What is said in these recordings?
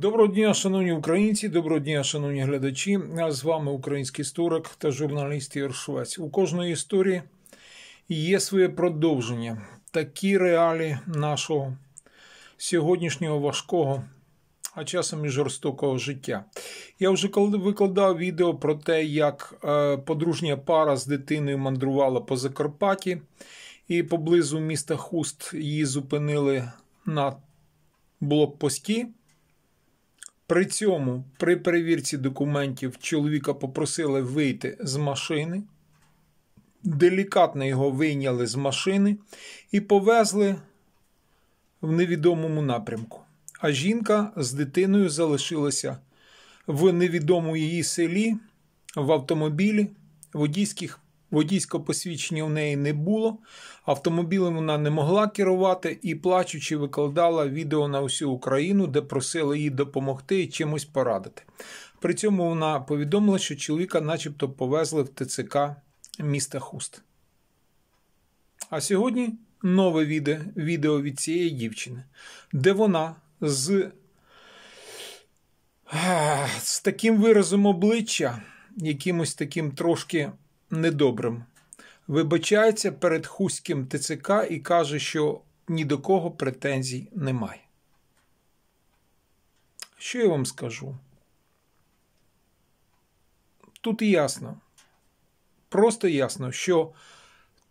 Доброго дня, шановні українці, доброго дня, шановні глядачі. З вами український історик та журналіст Ігор Швець. У кожної історії є своє продовження, такі реалії нашого сьогоднішнього важкого, а часом і жорстокого життя. Я вже викладав відео про те, як е, подружня пара з дитиною мандрувала по Закарпатті, і поблизу міста Хуст її зупинили на блокпості. При цьому при перевірці документів чоловіка попросили вийти з машини, делікатно його вийняли з машини і повезли в невідомому напрямку. А жінка з дитиною залишилася в невідомому її селі в автомобілі водійських Водійського посвідчення в неї не було, автомобілем вона не могла керувати і, плачучи, викладала відео на усю Україну, де просила її допомогти і чимось порадити. При цьому вона повідомила, що чоловіка, начебто, повезли в ТЦК міста Хуст. А сьогодні нове відео від цієї дівчини, де вона з, з таким виразом обличчя, якимось таким трошки недобрим, вибачається перед Хуським ТЦК і каже, що ні до кого претензій немає. Що я вам скажу? Тут ясно, просто ясно, що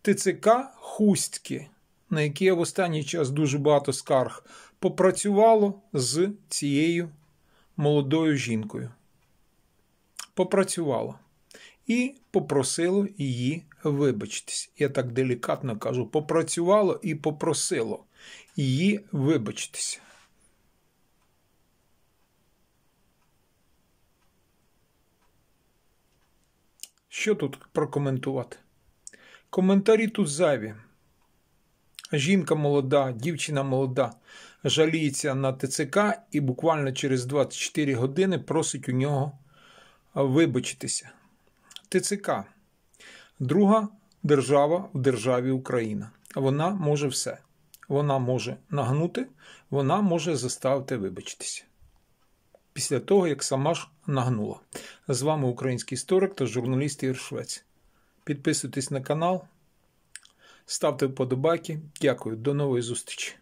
ТЦК Хустки, на яке я в останній час дуже багато скарг, попрацювало з цією молодою жінкою. Попрацювало і попросило її вибачитись. Я так делікатно кажу: попрацювало і попросило її вибачитись. Що тут прокоментувати? Коментарі тут зайві. Жінка молода, дівчина молода, жаліється на ТЦК і буквально через 24 години просить у нього вибачитися. ТЦК. Друга держава в державі Україна. Вона може все. Вона може нагнути, вона може заставити вибачитися. Після того, як сама ж нагнула. З вами український історик та журналіст Ігор Швець. Підписуйтесь на канал, ставте вподобайки. Дякую, до нової зустрічі!